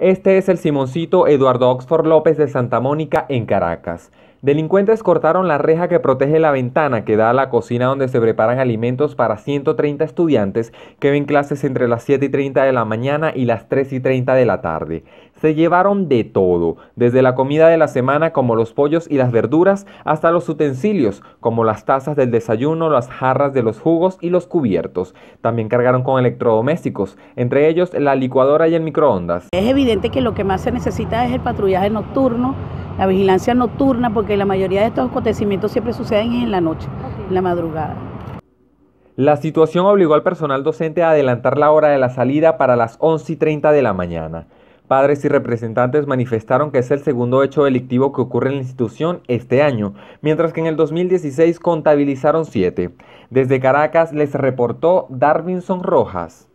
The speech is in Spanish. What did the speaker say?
Este es el Simoncito Eduardo Oxford López de Santa Mónica en Caracas. Delincuentes cortaron la reja que protege la ventana que da a la cocina donde se preparan alimentos para 130 estudiantes que ven clases entre las 7 y 30 de la mañana y las 3 y 30 de la tarde. Se llevaron de todo, desde la comida de la semana como los pollos y las verduras, hasta los utensilios como las tazas del desayuno, las jarras de los jugos y los cubiertos. También cargaron con electrodomésticos, entre ellos la licuadora y el microondas. Es evidente que lo que más se necesita es el patrullaje nocturno, la vigilancia nocturna, porque la mayoría de estos acontecimientos siempre suceden en la noche, en la madrugada. La situación obligó al personal docente a adelantar la hora de la salida para las 11 y 30 de la mañana. Padres y representantes manifestaron que es el segundo hecho delictivo que ocurre en la institución este año, mientras que en el 2016 contabilizaron siete. Desde Caracas les reportó Darvinson Rojas.